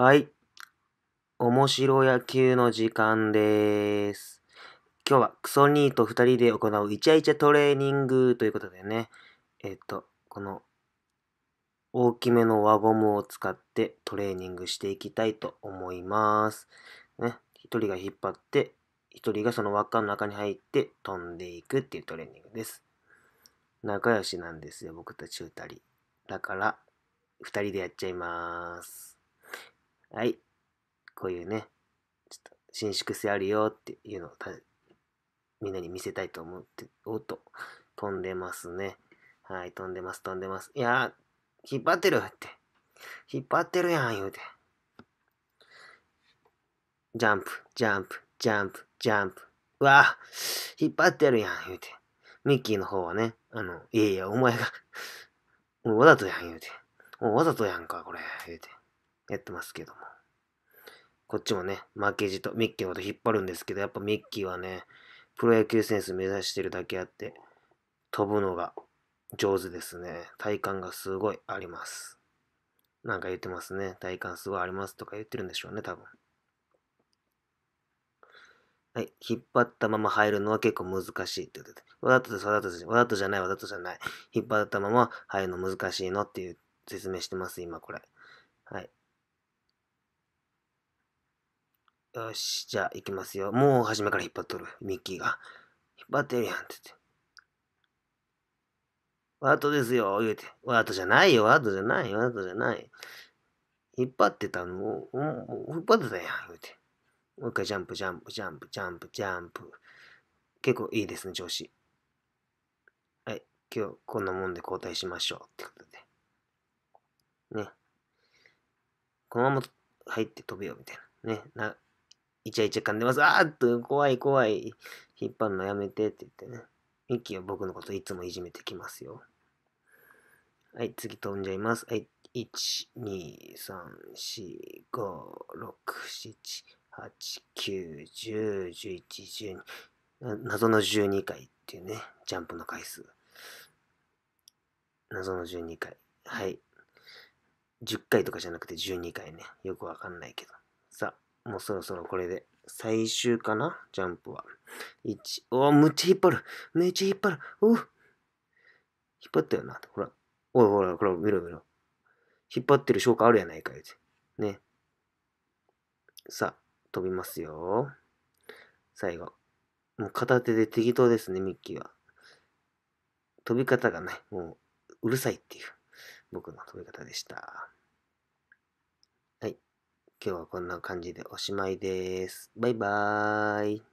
はい。面白野球の時間です。今日はクソニーと2人で行うイチャイチャトレーニングということでね、えっと、この大きめの輪ゴムを使ってトレーニングしていきたいと思います。ね、1人が引っ張って、1人がその輪っかの中に入って飛んでいくっていうトレーニングです。仲良しなんですよ、僕たち2人。だから、2人でやっちゃいます。はい、こういうね、ちょっと伸縮性あるよっていうのをみんなに見せたいと思って、おっと、飛んでますね。はい、飛んでます、飛んでます。いやー、引っ張ってるって。引っ張ってるやん、言うて。ジャンプ、ジャンプ、ジャンプ、ジャンプ。うわ引っ張ってるやん、言うて。ミッキーの方はね、あの、いやいや、お前がもうわざとやん、言うて。もうわざとやんか、これ、言うて。やってますけども。こっちもね、負けじとミッキーのこと引っ張るんですけど、やっぱミッキーはね、プロ野球センス目指してるだけあって、飛ぶのが上手ですね。体感がすごいあります。なんか言ってますね。体感すごいありますとか言ってるんでしょうね、多分。はい。引っ張ったまま入るのは結構難しいって言ってて。わざとです、わざとです。わざとじゃない、わざとじゃない。引っ張ったまま入るの難しいのっていう説明してます、今これ。はい。よし、じゃあ行きますよ。もう初めから引っ張っとる、ミッキーが。引っ張ってるやんって言って。ワードですよ、言うて。ワードじゃないよ、ワードじゃない、ワードじゃない。引っ張ってたのを、引っ張ってたやん、言うて。もう一回ジャンプ、ジャンプ、ジャンプ、ジャンプ、ジャンプ。結構いいですね、調子。はい、今日こんなもんで交代しましょうってことで。ね。このまま入って飛べよ、みたいな。ね。なイチャイチャ噛んでます。あーっと、怖い怖い。引っ張るのやめてって言ってね。ミッキーは僕のこといつもいじめてきますよ。はい、次飛んじゃいます。はい、1、2、3、4、5、6、7、8、9、10、11、12。謎の12回っていうね、ジャンプの回数。謎の12回。はい。10回とかじゃなくて12回ね。よくわかんないけど。さあ。もうそろそろこれで。最終かなジャンプは。1、おむっちゃ引っ張るめっちゃ引っ張るお引っ張ったよな。ほら。おいほら、ほら、見ろ見ろ。引っ張ってる証拠あるやないか、いね。さあ、飛びますよ。最後。もう片手で適当ですね、ミッキーは。飛び方がね、もう、うるさいっていう、僕の飛び方でした。今日はこんな感じでおしまいです。バイバーイ。